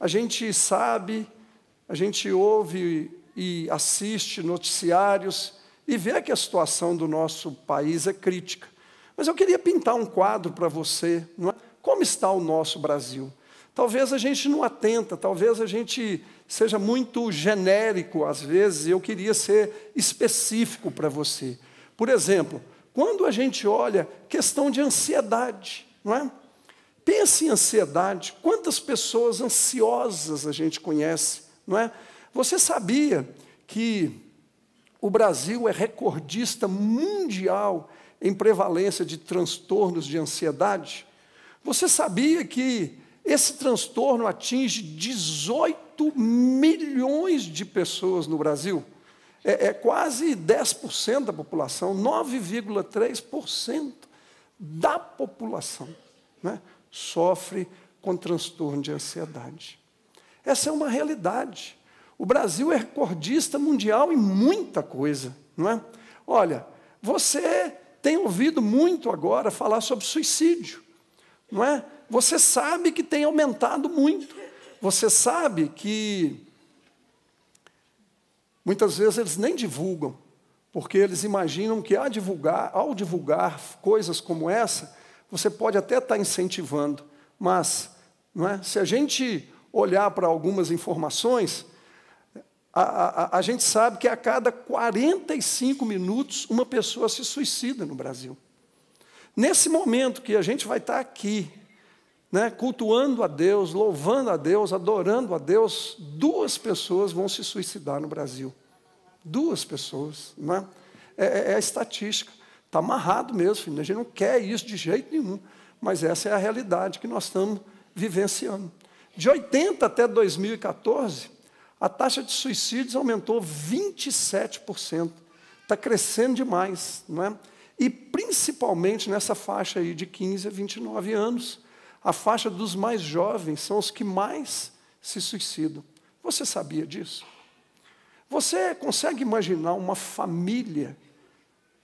a gente sabe, a gente ouve e assiste noticiários e vê que a situação do nosso país é crítica. Mas eu queria pintar um quadro para você. É? Como está o nosso Brasil? Talvez a gente não atenta, talvez a gente seja muito genérico às vezes, eu queria ser específico para você. Por exemplo, quando a gente olha questão de ansiedade, não é? Pense em ansiedade. Quantas pessoas ansiosas a gente conhece, não é? Você sabia que o Brasil é recordista mundial em prevalência de transtornos de ansiedade? Você sabia que esse transtorno atinge 18 milhões de pessoas no Brasil? É, é quase 10% da população, 9,3% da população. Né? sofre com transtorno de ansiedade. Essa é uma realidade. O Brasil é recordista mundial em muita coisa, não é? Olha, você tem ouvido muito agora falar sobre suicídio, não é? Você sabe que tem aumentado muito. Você sabe que muitas vezes eles nem divulgam, porque eles imaginam que ao divulgar, ao divulgar coisas como essa, você pode até estar tá incentivando, mas é? se a gente olhar para algumas informações, a, a, a, gente sabe que a cada 45 minutos uma pessoa se suicida no Brasil. Nesse momento que a gente vai estar tá aqui, né, cultuando a Deus, louvando a Deus, adorando a Deus, duas pessoas vão se suicidar no Brasil. Duas pessoas, não é? É, é, é a estatística. Está amarrado mesmo, filho. A gente não quer isso de jeito nenhum. Mas essa é a realidade que nós estamos vivenciando. De 80 até 2014, a taxa de suicídios aumentou 27%. Está crescendo demais, não é? E principalmente nessa faixa aí de 15 a 29 anos. A faixa dos mais jovens são os que mais se suicidam. Você sabia disso? Você consegue imaginar uma família,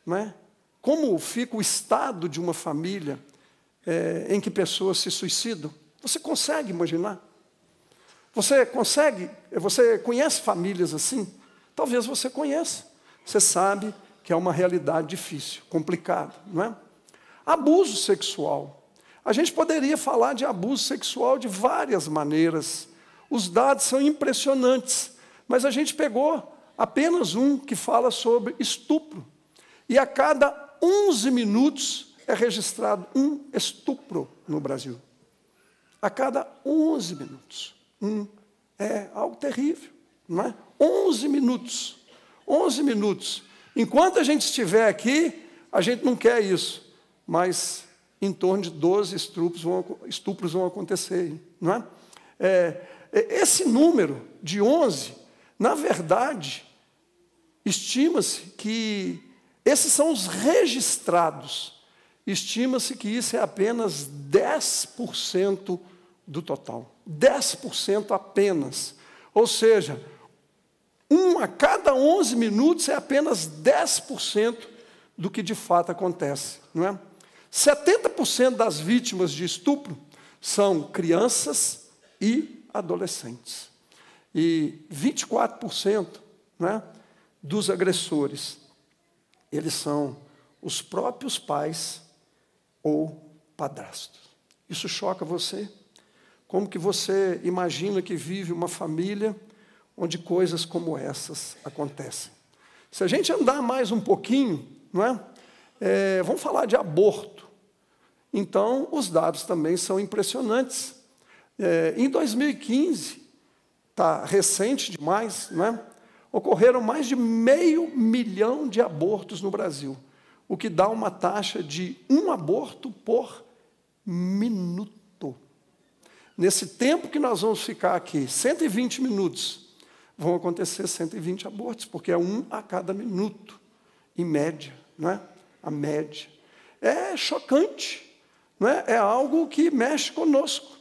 não é? Como fica o estado de uma família é, em que pessoas se suicidam? Você consegue imaginar? Você consegue? Eh, você conhece famílias assim? Talvez você conheça. Você sabe que é uma realidade difícil, complicada, não é? Abuso sexual. A gente poderia falar de abuso sexual de várias maneiras. Os dados são impressionantes, mas a gente pegou apenas um que fala sobre estupro. E a cada 11 minutos é registrado um estupro no Brasil. A cada 11 minutos. Um. É algo terrível, não é? 11 minutos. 11 minutos. Enquanto a gente estiver aqui, a gente não quer isso, mas em torno de 12 estupros vão, estupros vão acontecer, não é? é? é esse número de 11, na verdade, estima-se que esses são os registrados. Estima-se que isso é apenas 10% do total. 10% apenas. Ou seja, um a cada 11 minutos é apenas 10% do que de fato acontece, não é? 70% das vítimas de estupro são crianças e adolescentes. E 24% né, dos agressores eles são os próprios pais ou padrastos. Isso choca você? Como que você imagina que vive uma família onde coisas como essas acontecem? Se a gente andar mais um pouquinho, não é? é vamos falar de aborto. Então, os dados também são impressionantes. É, em 2015, está recente demais, não é? ocorreram mais de meio milhão de abortos no Brasil, o que dá uma taxa de um aborto por minuto. Nesse tempo que nós vamos ficar aqui, 120 minutos, vão acontecer 120 abortos, porque é um a cada minuto, em média, não é? A média. É chocante, não é? É algo que mexe conosco.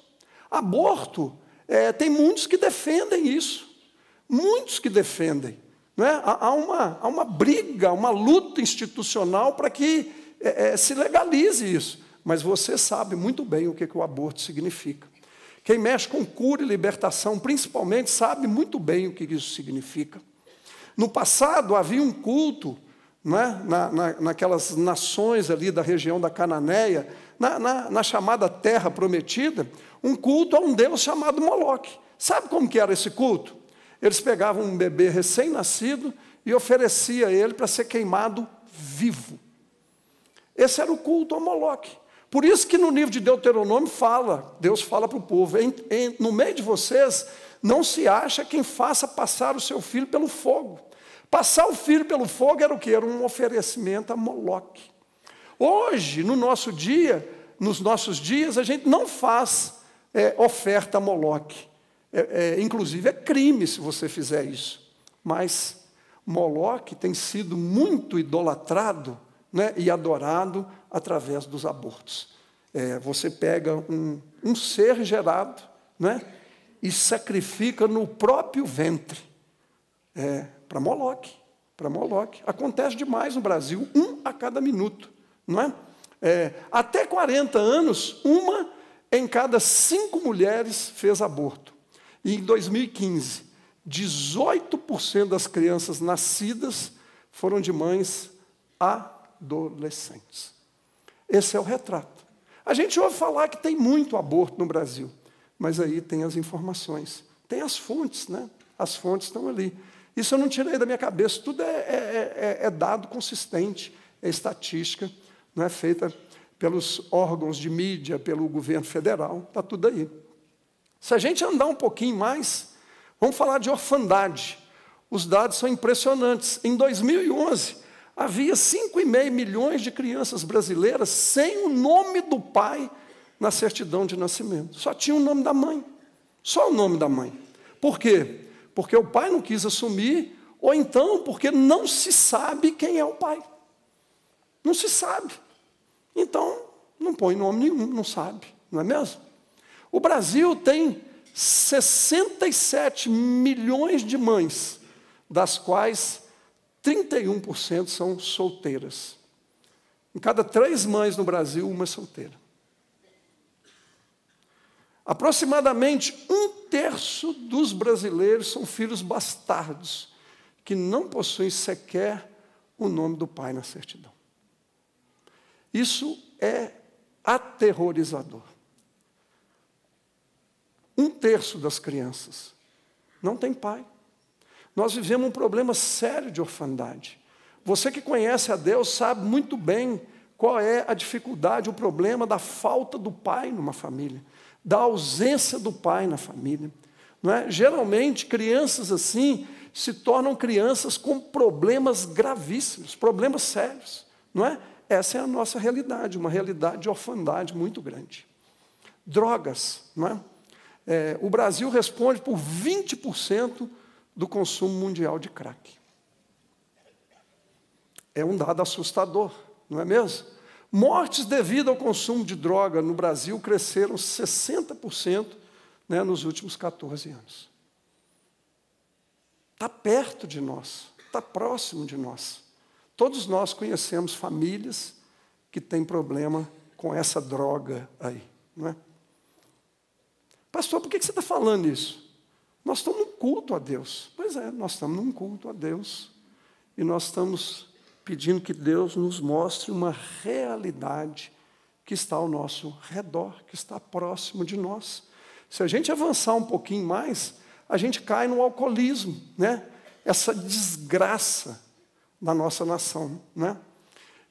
Aborto, é, tem muitos que defendem isso. Muitos que defendem. Não é? há, uma, há uma briga, uma luta institucional para que é, é, se legalize isso. Mas você sabe muito bem o que, que o aborto significa. Quem mexe com cura e libertação, principalmente, sabe muito bem o que isso significa. No passado havia um culto não é? na, na, naquelas nações ali da região da Cananéia, na, na, na, chamada Terra Prometida, um culto a um deus chamado Moloque. Sabe como que era esse culto? Eles pegavam um bebê recém-nascido e oferecia ele para ser queimado vivo. Esse era o culto a Moloque. Por isso que no livro de Deuteronômio fala, Deus fala para o povo, em, em, no meio de vocês não se acha quem faça passar o seu filho pelo fogo. Passar o filho pelo fogo era o que? Era um oferecimento a Moloque. Hoje, no nosso dia, nos nossos dias, a gente não faz é, oferta a Moloque. É, é, inclusive, é crime se você fizer isso. Mas Moloque tem sido muito idolatrado né, e adorado através dos abortos. É, você pega um, um ser gerado né, e sacrifica no próprio ventre é, para Moloque. Para Moloque. Acontece demais no Brasil, um a cada minuto. Não é? é? até 40 anos, uma em cada cinco mulheres fez aborto. E em 2015, 18% das crianças nascidas foram de mães adolescentes. Esse é o retrato. A gente ouve falar que tem muito aborto no Brasil, mas aí tem as informações, tem as fontes, né? As fontes estão ali. Isso eu não tirei da minha cabeça, tudo é, é, é, é, é dado consistente, é estatística, não é feita pelos órgãos de mídia, pelo governo federal, está tudo aí. Se a gente andar um pouquinho mais, vamos falar de orfandade. Os dados são impressionantes. Em 2011, havia 5,5 milhões de crianças brasileiras sem o nome do pai na certidão de nascimento. Só tinha o nome da mãe. Só o nome da mãe. Por quê? Porque o pai não quis assumir, ou então porque não se sabe quem é o pai. Não se sabe. Então, não põe nome nenhum, não sabe, não é mesmo? O Brasil tem 67 milhões de mães, das quais 31% são solteiras. Em cada três mães no Brasil, uma é solteira. Aproximadamente um terço dos brasileiros são filhos bastardos, que não possuem sequer o nome do pai na certidão. Isso é aterrorizador. Um terço das crianças não tem pai. Nós vivemos um problema sério de orfandade. Você que conhece a Deus sabe muito bem qual é a dificuldade, o problema da falta do pai numa família, da ausência do pai na família. É? Geralmente, crianças assim se tornam crianças com problemas gravíssimos, problemas sérios. Não é? Essa é a nossa realidade, uma realidade de orfandade muito grande. Drogas, não é? é, o Brasil responde por 20% do consumo mundial de crack. É um dado assustador, não é mesmo? Mortes devido ao consumo de droga no Brasil cresceram 60% né, nos últimos 14 anos. Está perto de nós, está próximo de nós. Todos nós conhecemos famílias que têm problema com essa droga aí, não é? Pastor, por que você está falando isso? Nós estamos num culto a Deus. Pois é, nós estamos num culto a Deus. E nós estamos pedindo que Deus nos mostre uma realidade que está ao nosso redor, que está próximo de nós. Se a gente avançar um pouquinho mais, a gente cai no alcoolismo, né? Essa desgraça da nossa nação, né?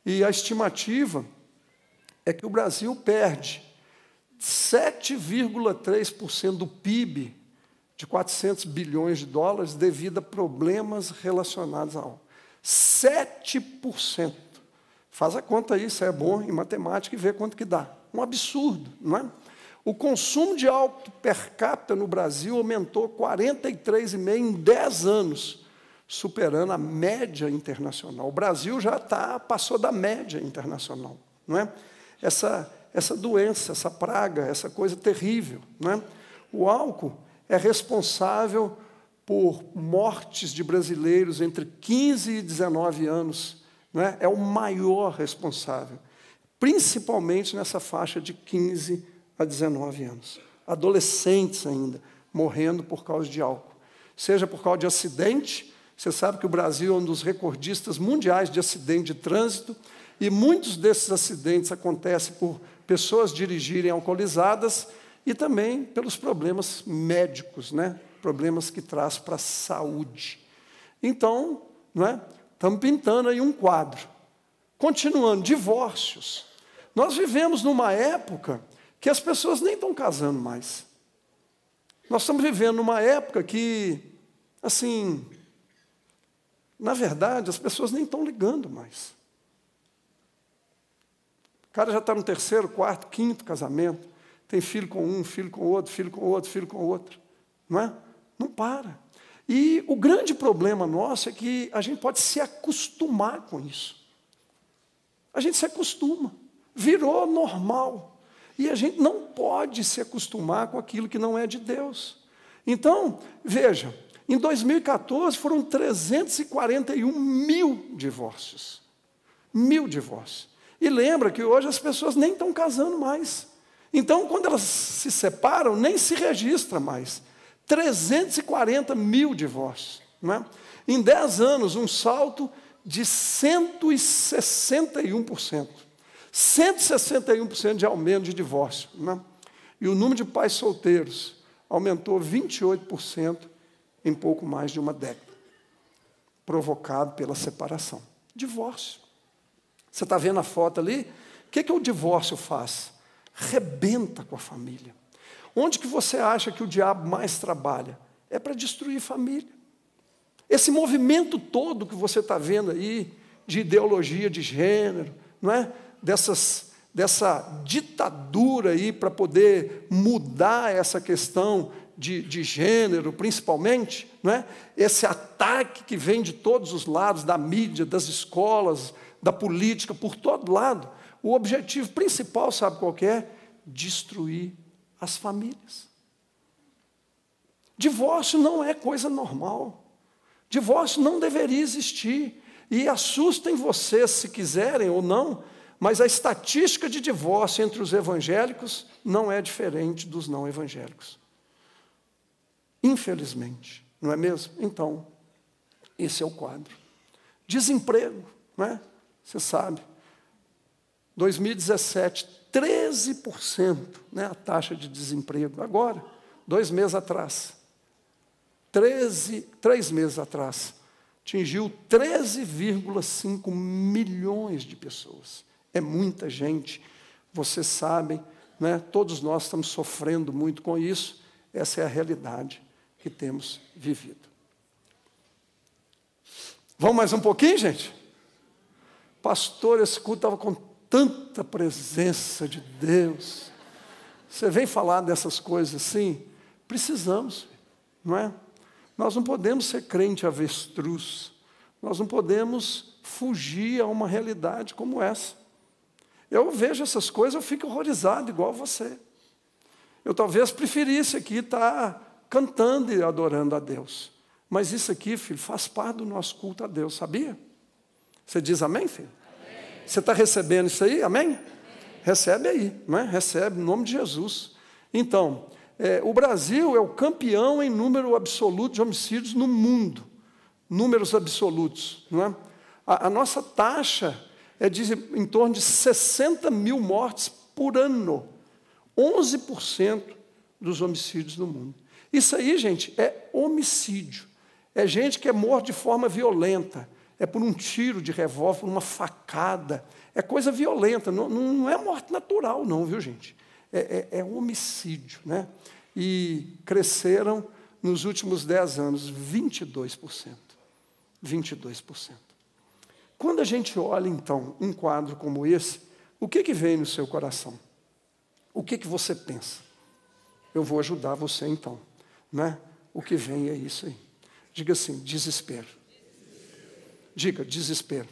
E a estimativa é que o Brasil perde 7,3% do PIB de 400 bilhões de dólares devido a problemas relacionados ao 7%. Faz a conta aí, se é bom em matemática e vê quanto que dá. Um absurdo, não é? O consumo de álcool per capita no Brasil aumentou 43,5 em 10 anos, superando a média internacional. O Brasil já tá, passou da média internacional, não é? Essa essa doença, essa praga, essa coisa terrível. Né? O álcool é responsável por mortes de brasileiros entre 15 e 19 anos. Né? É o maior responsável, principalmente nessa faixa de 15 a 19 anos. Adolescentes ainda morrendo por causa de álcool. Seja por causa de acidente, você sabe que o Brasil é um dos recordistas mundiais de acidente de trânsito, e muitos desses acidentes acontecem por pessoas dirigirem alcoolizadas e também pelos problemas médicos, né? problemas que traz para a saúde. Então, não é? estamos pintando aí um quadro. Continuando, divórcios. Nós vivemos numa época que as pessoas nem estão casando mais. Nós estamos vivendo numa época que, assim, na verdade, as pessoas nem estão ligando mais cara já está no terceiro, quarto, quinto casamento, tem filho com um, filho com outro, filho com outro, filho com outro. Não é? Não para. E o grande problema nosso é que a gente pode se acostumar com isso. A gente se acostuma, virou normal. E a gente não pode se acostumar com aquilo que não é de Deus. Então, veja, em 2014 foram 341 mil divórcios. Mil divórcios. E lembra que hoje as pessoas nem estão casando mais. Então, quando elas se separam, nem se registra mais. 340 mil divórcios. Não é? Em 10 anos, um salto de 161%. 161% de aumento de divórcio. Né? E o número de pais solteiros aumentou 28% em pouco mais de uma década, provocado pela separação. Divórcio. Você está vendo a foto ali? O que, que o divórcio faz? Rebenta com a família. Onde que você acha que o diabo mais trabalha? É para destruir família. Esse movimento todo que você está vendo aí, de ideologia de gênero, não é? Dessas, dessa ditadura aí para poder mudar essa questão de, de, gênero, principalmente, não é? esse ataque que vem de todos os lados, da mídia, das escolas, da política, por todo lado, o objetivo principal, sabe qual é? Destruir as famílias. Divórcio não é coisa normal. Divórcio não deveria existir. E assustem vocês, se quiserem ou não, mas a estatística de divórcio entre os evangélicos não é diferente dos não evangélicos. Infelizmente, não é mesmo? Então, esse é o quadro. Desemprego, não é? Você sabe. 2017, 13% né, a taxa de desemprego. Agora, dois meses atrás. 13, três meses atrás. Atingiu 13,5 milhões de pessoas. É muita gente. Vocês sabem, né, todos nós estamos sofrendo muito com isso. Essa é a realidade que temos vivido. Vamos mais um pouquinho, gente? Pastor, esse culto estava com tanta presença de Deus. Você vem falar dessas coisas assim? Precisamos, não é? Nós não podemos ser crente avestruz. Nós não podemos fugir a uma realidade como essa. Eu vejo essas coisas, eu fico horrorizado, igual você. Eu talvez preferisse aqui estar cantando e adorando a Deus. Mas isso aqui, filho, faz parte do nosso culto a Deus, sabia? Você diz amém, filho? Amém. Você está recebendo isso aí? Amém? amém? Recebe aí, né? recebe, em nome de Jesus. Então, é, o Brasil é o campeão em número absoluto de homicídios no mundo. Números absolutos. Não é? a, a nossa taxa é de em torno de 60 mil mortes por ano. 11% dos homicídios no mundo. Isso aí, gente, é homicídio. É gente que é morta de forma violenta é por um tiro de revólver, por uma facada. É coisa violenta, não, não é morte natural, não, viu, gente? É, é, é homicídio. Né? E cresceram, nos últimos 10 anos, 22%. 22%. Quando a gente olha, então, um quadro como esse, o que, que vem no seu coração? O que, que você pensa? Eu vou ajudar você, então. Né? O que vem é isso aí. Diga assim: desespero. Diga, desespero.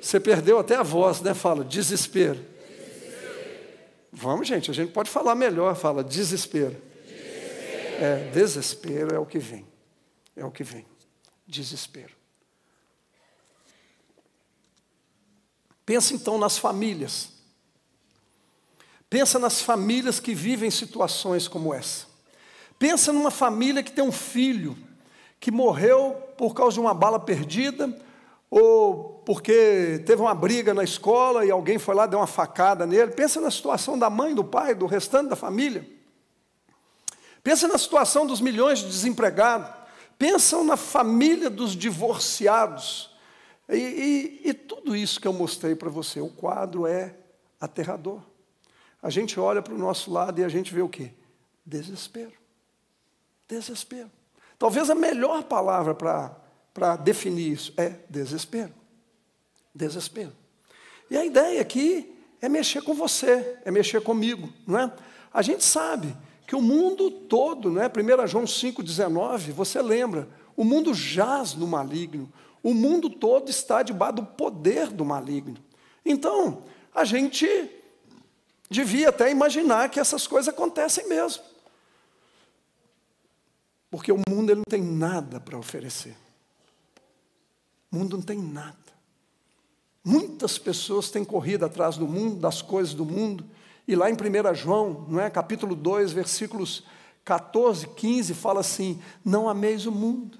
Você perdeu até a voz, né? Fala, desespero. Vamos, gente, a gente pode falar melhor, fala, desespero. desespero. É, desespero é o que vem. É o que vem. Desespero. Pensa então nas famílias. Pensa nas famílias que vivem situações como essa. Pensa numa família que tem um filho que morreu por causa de uma bala perdida, ou porque teve uma briga na escola e alguém foi lá deu uma facada nele. Pensa na situação da mãe, do pai, do restante da família. Pensa na situação dos milhões de desempregados. Pensa na família dos divorciados. E, e, e tudo isso que eu mostrei para você, o quadro é aterrador. A gente olha para o nosso lado e a gente vê o quê? Desespero. Desespero. Talvez a melhor palavra para definir isso é desespero. Desespero. E a ideia aqui é mexer com você, é mexer comigo, não é? A gente sabe que o mundo todo, não é? 1 João 5,19, você lembra, o mundo jaz no maligno, o mundo todo está debaixo do poder do maligno. Então, a gente devia até imaginar que essas coisas acontecem mesmo. Porque o mundo ele não tem nada para oferecer. O mundo não tem nada. Muitas pessoas têm corrido atrás do mundo, das coisas do mundo, e lá em 1 João, não é? capítulo 2, versículos 14, 15, fala assim: Não ameis o mundo,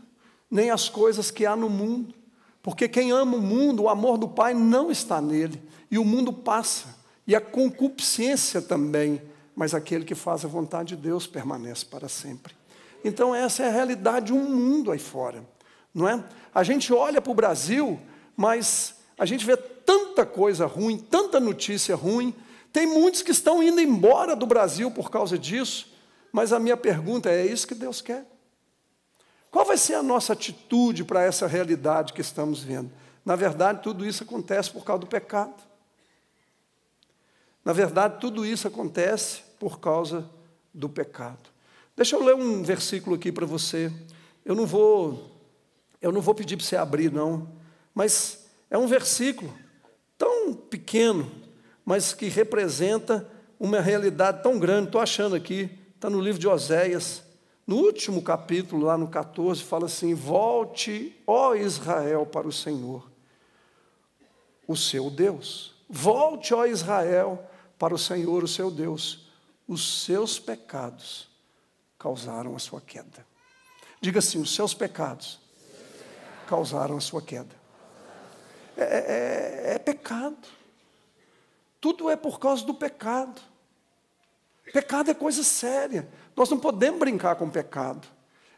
nem as coisas que há no mundo, porque quem ama o mundo, o amor do Pai não está nele, e o mundo passa, e a concupiscência também, mas aquele que faz a vontade de Deus permanece para sempre. Então, essa é a realidade, um mundo aí fora. Não é? A gente olha para o Brasil, mas a gente vê tanta coisa ruim, tanta notícia ruim. Tem muitos que estão indo embora do Brasil por causa disso. Mas a minha pergunta é: é isso que Deus quer? Qual vai ser a nossa atitude para essa realidade que estamos vendo? Na verdade, tudo isso acontece por causa do pecado. Na verdade, tudo isso acontece por causa do pecado. Deixa eu ler um versículo aqui para você. Eu não vou eu não vou pedir para você abrir não, mas é um versículo tão pequeno, mas que representa uma realidade tão grande. Estou achando aqui, está no livro de Oséias, no último capítulo, lá no 14, fala assim: Volte, ó Israel, para o Senhor, o seu Deus. Volte, ó Israel, para o Senhor, o seu Deus. Os seus pecados causaram a sua queda. Diga assim: os seus pecados causaram a sua queda. É, é, é, é pecado. Tudo é por causa do pecado. Pecado é coisa séria. Nós não podemos brincar com pecado.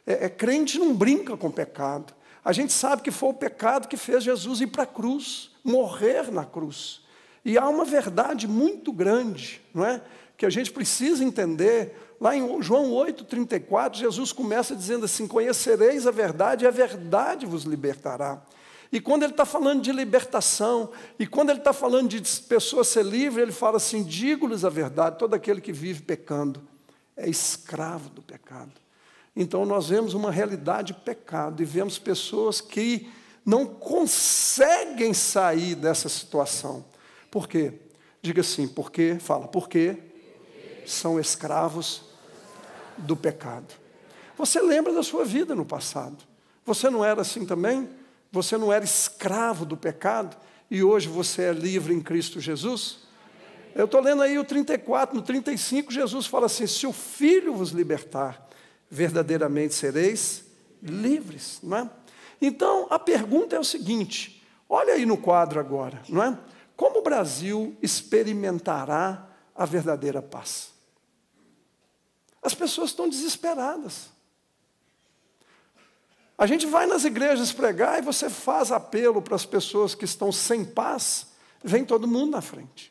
É, é, crente não brinca com pecado. A gente sabe que foi o pecado que fez Jesus ir para a cruz, morrer na cruz. E há uma verdade muito grande, não é? Que a gente precisa entender lá em João 8,34, Jesus começa dizendo assim: Conhecereis a verdade, e a verdade vos libertará. E quando ele está falando de libertação, e quando ele está falando de pessoa ser livre, ele fala assim: digo-lhes a verdade, todo aquele que vive pecando é escravo do pecado. Então nós vemos uma realidade pecado e vemos pessoas que não conseguem sair dessa situação. Por quê? Diga assim, Por quê? fala, Por quê? são escravos do pecado. Você lembra da sua vida no passado? Você não era assim também? Você não era escravo do pecado e hoje você é livre em Cristo Jesus? Eu estou lendo aí o 34, no 35, Jesus fala assim: Se o filho vos libertar, verdadeiramente sereis livres, não é? Então, a pergunta é o seguinte: olha aí no quadro agora, não é? Como o Brasil experimentará a verdadeira paz? As pessoas estão desesperadas. A gente vai nas igrejas pregar e você faz apelo para as pessoas que estão sem paz, vem todo mundo na frente.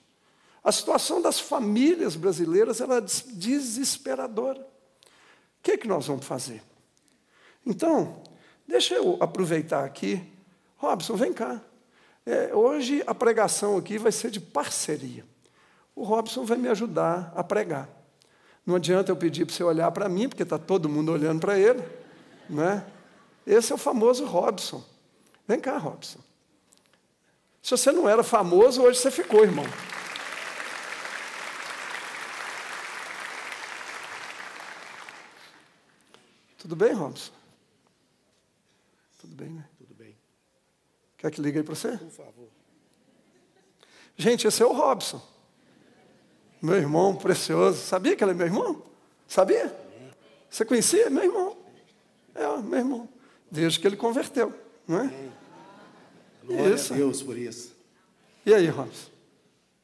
A situação das famílias brasileiras ela é desesperadora. O que, é que nós vamos fazer? Então, deixa eu aproveitar aqui. Robson, vem cá. É, hoje a pregação aqui vai ser de parceria. O Robson vai me ajudar a pregar. Não adianta eu pedir para você olhar para mim, porque está todo mundo olhando para ele. Né? Esse é o famoso Robson. Vem cá, Robson. Se você não era famoso, hoje você ficou, irmão. Tudo bem, Robson? Tudo bem, né? Tudo bem. Quer que ligue aí para você? Por favor. Gente, esse é o Robson. Meu irmão precioso. Sabia que ele é meu irmão? Sabia? Você conhecia? Meu irmão. É, meu irmão. Desde que ele converteu, não é? Glória isso. a Deus por isso. E aí, Robson?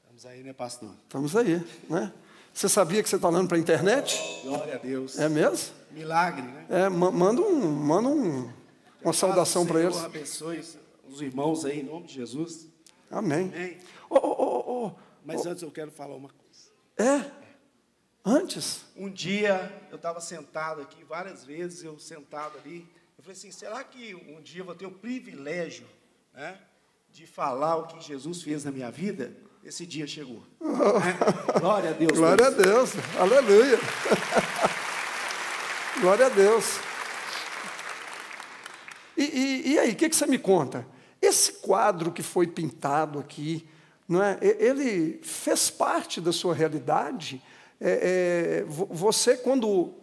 Estamos aí, né, pastor? Estamos aí, né? Você sabia que você está andando para a internet? Glória a Deus. É mesmo? Milagre, né? É, manda um, manda um, uma saudação para eles. abençoe os irmãos aí, em nome de Jesus. Amém. Amém. Oh, oh, oh, Mas antes eu quero falar uma coisa. É? Antes? Um dia eu estava sentado aqui, várias vezes eu sentado ali. Eu falei assim: será que um dia eu vou ter o privilégio né, de falar o que Jesus fez na minha vida? Esse dia chegou. Né? Glória a Deus. Glória Deus. a Deus. Aleluia. Glória a Deus. E, e, e aí, o que, que você me conta? Esse quadro que foi pintado aqui, não é? ele fez parte da sua realidade. É, é, você, quando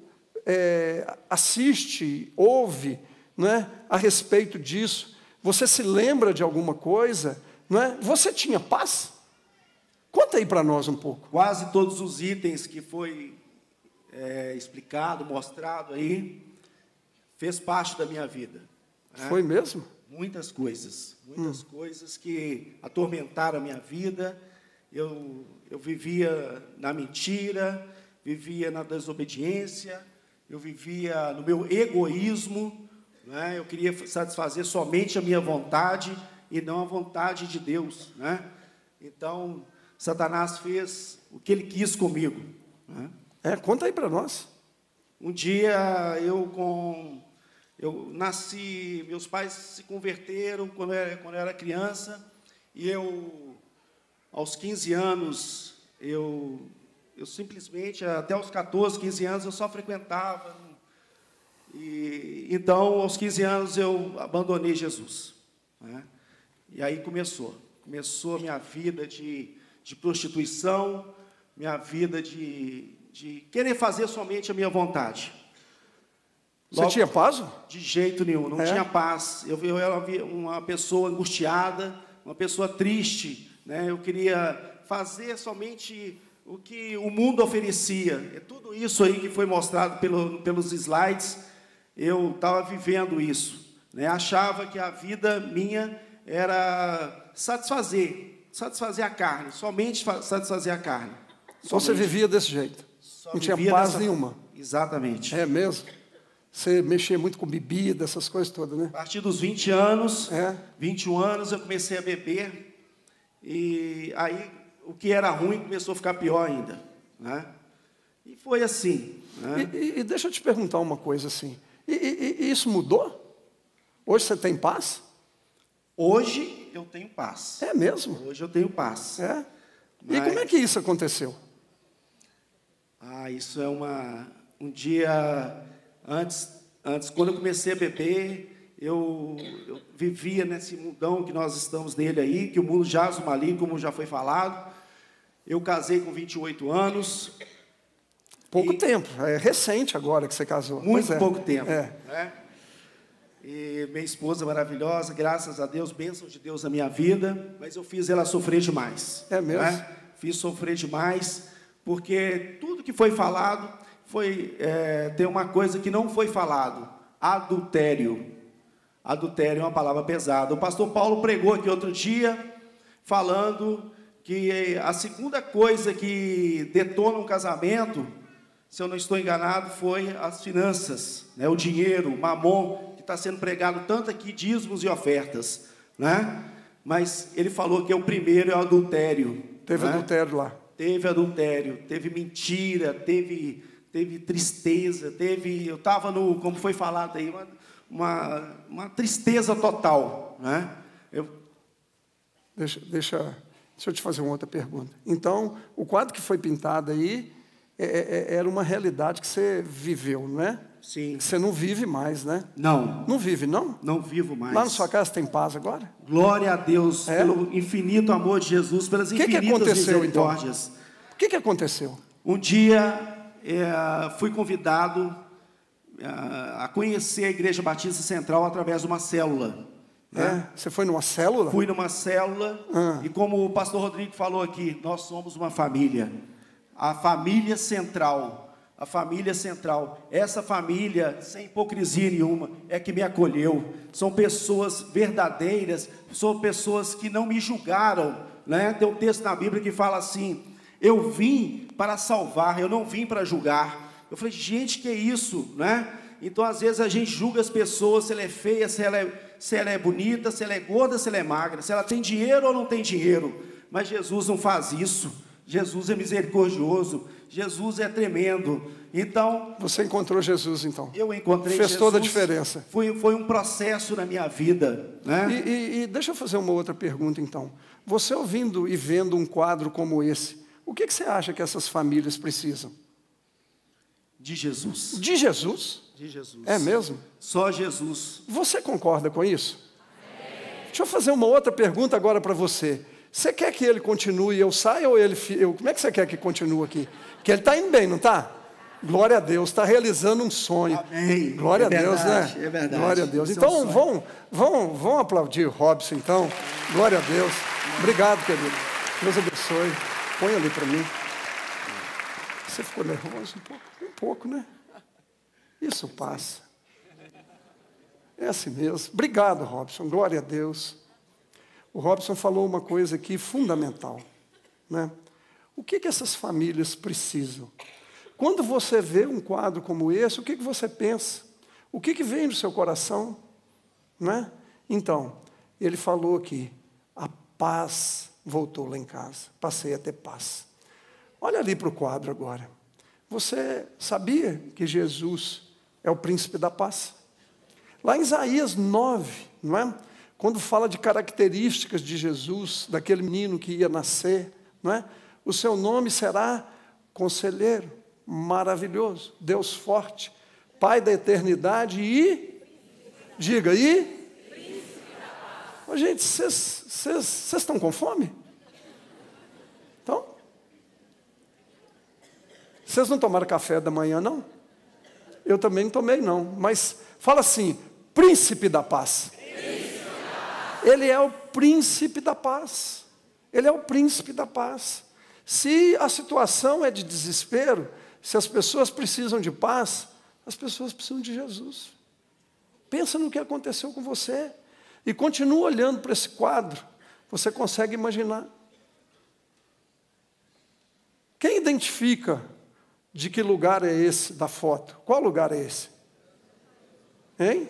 é, assiste, ouve é? a respeito disso, você se lembra de alguma coisa, é? você tinha paz? Conta aí para nós um pouco. Quase todos os itens que foi é, explicado, mostrado aí, fez parte da minha vida. Né? Foi mesmo? muitas coisas, muitas hum. coisas que atormentaram a minha vida. Eu, eu vivia na mentira, vivia na desobediência, eu vivia no meu egoísmo, né? eu queria satisfazer somente a minha vontade e não a vontade de Deus. Né? Então, Satanás fez o que ele quis comigo. Né? É, conta aí para nós. Um dia, eu com eu nasci, meus pais se converteram quando eu, é, quando eu era criança, e eu, aos 15 anos, eu, eu simplesmente, até os 14, 15 anos, eu só frequentava. E, então, aos 15 anos, eu abandonei Jesus. Né? E aí começou. Começou a minha vida de, de prostituição, minha vida de, de querer fazer somente a minha vontade. Logo, Você tinha paz? De jeito nenhum, não é? tinha paz. Eu, eu era uma pessoa angustiada, uma pessoa triste. Né? Eu queria fazer somente o que o mundo oferecia. É tudo isso aí que foi mostrado pelo, pelos slides. Eu estava vivendo isso. Né? Achava que a vida minha era satisfazer, satisfazer a carne, somente satisfazer a carne. Somente. Você vivia desse jeito? Só não tinha paz nenhuma. Exatamente. É mesmo? Você mexia muito com bebida, essas coisas todas, né? A partir dos 20 anos, é. 21 anos, eu comecei a beber. E aí, o que era ruim começou a ficar pior ainda. Né? E foi assim. Né? E, e, deixa eu te perguntar uma coisa assim. E, e, e, isso mudou? Hoje você tem paz? Hoje eu tenho paz. É mesmo? Hoje eu tenho paz. É? Mas... E como é que isso aconteceu? Ah, isso é uma. Um dia Antes, antes quando eu comecei a beber, eu, eu vivia nesse mundão que nós estamos nele aí, que o mundo jaz o maligno, como já foi falado. Eu casei com 28 anos. Pouco tempo, é recente agora que você casou. Muito é. pouco tempo. É. Né? E minha esposa maravilhosa, graças a Deus, bênção de Deus na minha vida, mas eu fiz ela sofrer demais. É mesmo? Né? Fiz sofrer demais, porque tudo que foi falado, foi é, tem uma coisa que não foi falado, adultério. Adultério é uma palavra pesada. O pastor Paulo pregou aqui outro dia falando que a segunda coisa que detona um casamento, se eu não estou enganado, foi as finanças, né? o dinheiro, o mamon, que está sendo pregado tanto aqui, dízimos e ofertas. Né? Mas ele falou que o primeiro é o adultério. Teve né? adultério lá. Teve adultério, teve mentira, teve teve tristeza, teve, eu estava no, como foi falado aí, uma, uma, uma tristeza total, né? Eu... Deixa, deixa, deixa eu te fazer uma outra pergunta. Então, o quadro que foi pintado aí é, é, é, era uma realidade que você viveu, não é? Sim. Você não vive mais, né? Não. Não vive, não? Não vivo mais. Lá na sua casa tem paz agora? Glória a Deus é? pelo infinito amor de Jesus, pelas que infinitas que aconteceu, Então? O que, que aconteceu? Um dia é, fui convidado é, a conhecer a Igreja Batista Central através de uma célula. Né? É? Você foi numa célula? Fui numa célula, ah. e como o pastor Rodrigo falou aqui, nós somos uma família. A família central. A família central. Essa família, sem hipocrisia nenhuma, é que me acolheu. São pessoas verdadeiras, são pessoas que não me julgaram. Né? Tem um texto na Bíblia que fala assim: eu vim para salvar, eu não vim para julgar. Eu falei, gente, que é isso, né? Então, às vezes, a gente julga as pessoas se ela é feia, se ela é, se ela é bonita, se ela é gorda, se ela é magra, se ela tem dinheiro ou não tem dinheiro. Mas Jesus não faz isso. Jesus é misericordioso. Jesus é tremendo. Então. Você encontrou Jesus, então? Eu encontrei Fez Jesus. Fez toda a diferença. Foi, foi um processo na minha vida. Né? E, e, e deixa eu fazer uma outra pergunta, então. Você ouvindo e vendo um quadro como esse, o que, que você acha que essas famílias precisam? De Jesus. De Jesus? De Jesus. É mesmo? Só Jesus. Você concorda com isso? Amém. Deixa eu fazer uma outra pergunta agora para você. Você quer que ele continue eu saia ou ele. Eu, como é que você quer que continue aqui? Porque ele está indo bem, não está? Glória a Deus, está realizando um sonho. Amém. Glória é a Deus, né? verdade, né? É verdade. Glória a Deus. Esse então é um então, vão, vão, vão aplaudir Robson, então. Glória a Deus. Obrigado, querido. Deus abençoe. Põe ali para mim. Você ficou nervoso um pouco? Um pouco, né? Isso passa. É assim mesmo. Obrigado, Robson. Glória a Deus. O Robson falou uma coisa aqui fundamental. Né? O que, que essas famílias precisam? Quando você vê um quadro como esse, o que, que você pensa? O que, que vem no seu coração? Né? Então, ele falou aqui: a paz voltou lá em casa. Passei a ter paz. Olha ali para o quadro agora. Você sabia que Jesus é o príncipe da paz? Lá em Isaías 9, não é? Quando fala de características de Jesus, daquele menino que ia nascer, não é? O seu nome será conselheiro, maravilhoso, Deus forte, Pai da eternidade e diga e oh, gente, vocês estão com fome? Vocês não tomaram café da manhã, não? Eu também não tomei, não. Mas fala assim: príncipe da paz. Ele é o príncipe da paz. Ele é o príncipe da paz. Se a situação é de desespero, se as pessoas precisam de paz, as pessoas precisam de Jesus. Pensa no que aconteceu com você e continua olhando para esse quadro. Você consegue imaginar. Quem identifica de que lugar é esse da foto? Qual lugar é esse? Hein?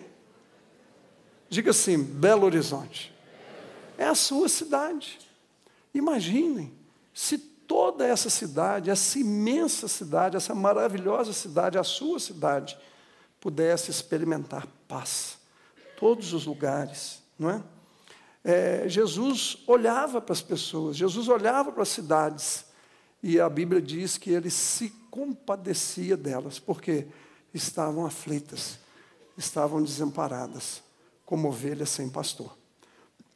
Diga assim: Belo Horizonte. É a sua cidade. Imaginem se toda essa cidade, essa imensa cidade, essa maravilhosa cidade, a sua cidade, pudesse experimentar paz. Todos os lugares, não é? é Jesus olhava para as pessoas, Jesus olhava para as cidades e a Bíblia diz que ele se compadecia delas, porque estavam aflitas, estavam desamparadas, como ovelhas sem pastor.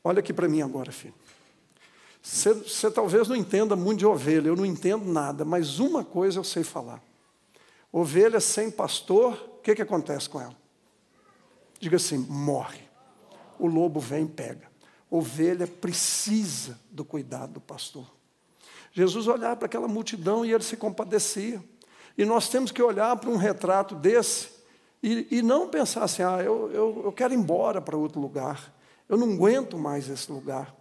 Olha aqui para mim agora, filho. Você talvez não entenda muito de ovelha, eu não entendo nada, mas uma coisa eu sei falar. Ovelha sem pastor, o que, que acontece com ela? Diga assim: morre. O lobo vem e pega. Ovelha precisa do cuidado do pastor. Jesus olhava para aquela multidão e ele se compadecia. E nós temos que olhar para um retrato desse e, e não pensar assim: ah, eu, eu, eu quero ir embora para outro lugar, eu não aguento mais esse lugar.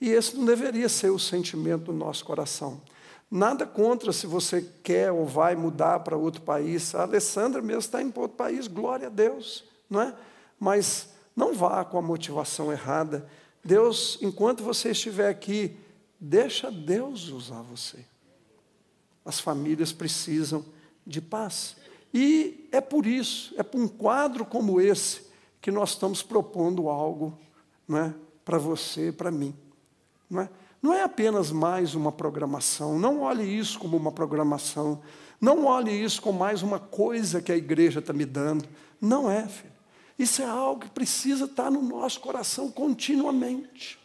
E esse não deveria ser o sentimento do nosso coração. Nada contra se você quer ou vai mudar para outro país. A Alessandra mesmo está em outro país, glória a Deus, não é? Mas não vá com a motivação errada. Deus, enquanto você estiver aqui, Deixa Deus usar você. As famílias precisam de paz. E é por isso, é por um quadro como esse, que nós estamos propondo algo não é, para você, para mim. Não é? não é apenas mais uma programação, não olhe isso como uma programação, não olhe isso como mais uma coisa que a igreja está me dando. Não é, filho. Isso é algo que precisa estar tá no nosso coração continuamente.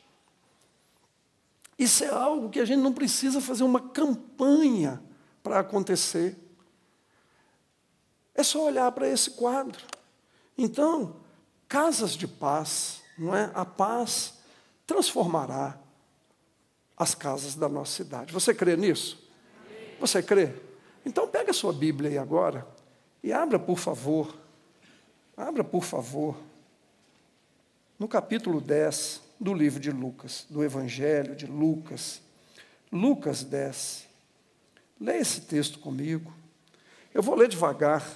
Isso é algo que a gente não precisa fazer uma campanha para acontecer. É só olhar para esse quadro. Então, casas de paz, não é? A paz transformará as casas da nossa cidade. Você crê nisso? Você crê? Então pega a sua Bíblia aí agora e abra, por favor. Abra, por favor. No capítulo 10 do livro de Lucas, do Evangelho de Lucas. Lucas 10. Leia esse texto comigo. Eu vou ler devagar,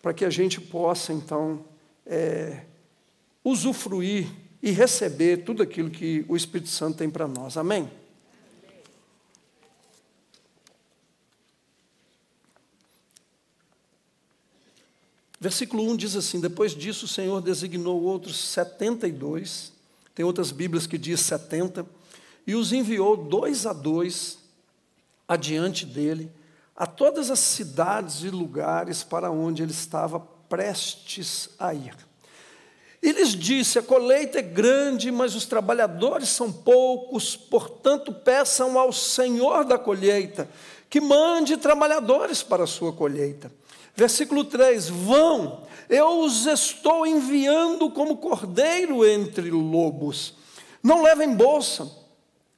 para que a gente possa, então, é, usufruir e receber tudo aquilo que o Espírito Santo tem para nós. Amém? Versículo 1 diz assim: Depois disso, o Senhor designou outros 72 tem outras Bíblias que diz 70, e os enviou dois a dois adiante dele a todas as cidades e lugares para onde ele estava prestes a ir. E lhes disse: A colheita é grande, mas os trabalhadores são poucos, portanto, peçam ao Senhor da colheita que mande trabalhadores para a sua colheita. Versículo 3: Vão, eu os estou enviando como cordeiro entre lobos. Não levem bolsa,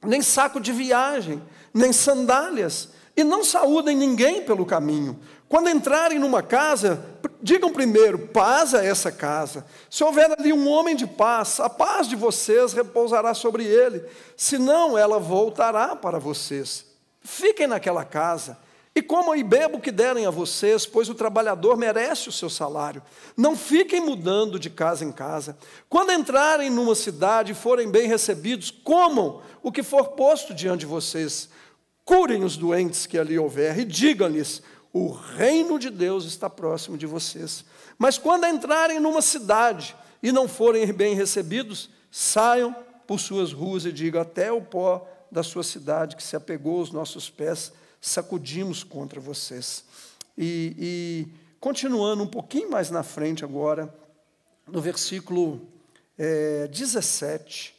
nem saco de viagem, nem sandálias, e não saúdem ninguém pelo caminho. Quando entrarem numa casa, digam primeiro: paz a essa casa. Se houver ali um homem de paz, a paz de vocês repousará sobre ele, senão ela voltará para vocês. Fiquem naquela casa e comam e bebam o que derem a vocês, pois o trabalhador merece o seu salário. Não fiquem mudando de casa em casa. Quando entrarem numa cidade e forem bem recebidos, comam o que for posto diante de vocês. Curem os doentes que ali houver e digam-lhes: o reino de Deus está próximo de vocês. Mas quando entrarem numa cidade e não forem bem recebidos, saiam por suas ruas e digam: até o pó da sua cidade que se apegou aos nossos pés sacudimos contra vocês. E, e continuando um pouquinho mais na frente agora, no versículo é, 17,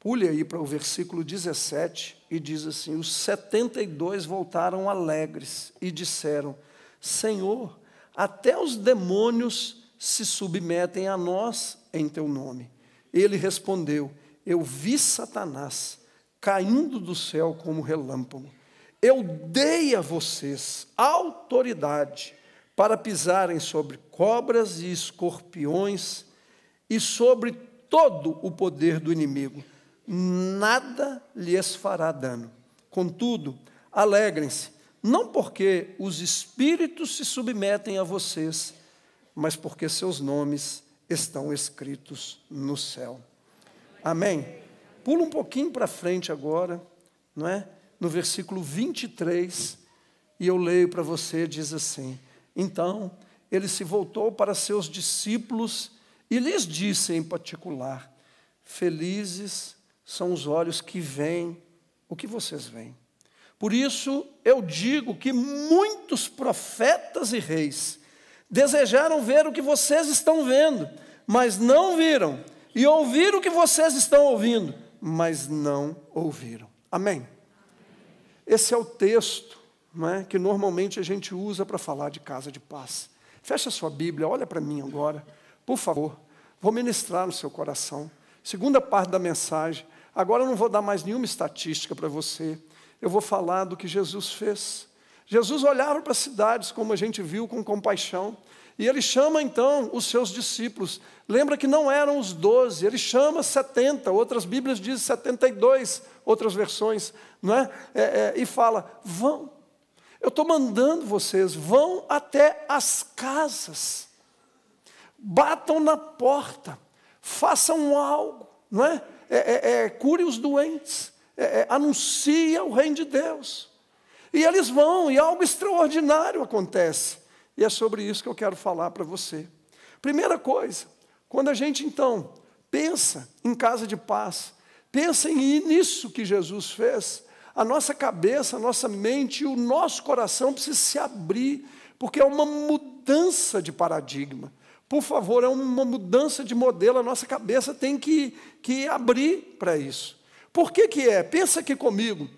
pule aí para o versículo 17 e diz assim: Os 72 voltaram alegres e disseram: Senhor, até os demônios se submetem a nós em teu nome. Ele respondeu: Eu vi Satanás caindo do céu como relâmpago eu dei a vocês autoridade para pisarem sobre cobras e escorpiões e sobre todo o poder do inimigo. Nada lhes fará dano. Contudo, alegrem-se, não porque os espíritos se submetem a vocês, mas porque seus nomes estão escritos no céu. Amém? Pula um pouquinho para frente agora, não é? no versículo 23, e eu leio para você, diz assim: Então ele se voltou para seus discípulos e lhes disse em particular: Felizes são os olhos que veem o que vocês veem. Por isso eu digo que muitos profetas e reis desejaram ver o que vocês estão vendo, mas não viram, e ouvir o que vocês estão ouvindo, mas não ouviram. Amém. Esse é o texto não é, que normalmente a gente usa para falar de casa de paz. Fecha sua Bíblia, olha para mim agora, por favor. Vou ministrar no seu coração. Segunda parte da mensagem. Agora eu não vou dar mais nenhuma estatística para você. Eu vou falar do que Jesus fez. Jesus olhava para as cidades, como a gente viu, com compaixão. E ele chama então os seus discípulos. Lembra que não eram os doze, ele chama 70, outras Bíblias dizem 72, outras versões, não é? é, é e fala: vão, eu estou mandando vocês, vão até as casas, batam na porta, façam algo, não é? é, é, é cure os doentes, é, anuncia o reino de Deus. E eles vão, e algo extraordinário acontece. E é sobre isso que eu quero falar para você. Primeira coisa, quando a gente então pensa em casa de paz, pensa em nisso que Jesus fez, a nossa cabeça, a nossa mente e o nosso coração precisa se abrir, porque é uma mudança de paradigma. Por favor, é uma mudança de modelo, a nossa cabeça tem que, que abrir para isso. Por que, que é? Pensa aqui comigo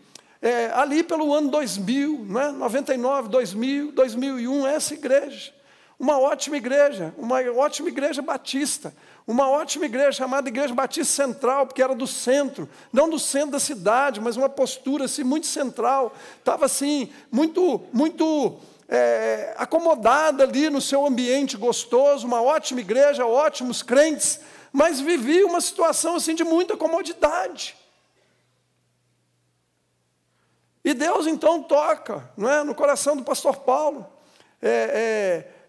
é, ali pelo ano 2000, né? 99, 2000, 2001, essa igreja. Uma ótima igreja, uma ótima igreja batista, uma ótima igreja chamada Igreja Batista Central, porque era do centro, não do centro da cidade, mas uma postura assim, muito central, estava assim, muito, muito é, acomodada ali no seu ambiente gostoso, uma ótima igreja, ótimos crentes, mas vivia uma situação assim de muita comodidade. E Deus então toca não é? no coração do pastor Paulo, é,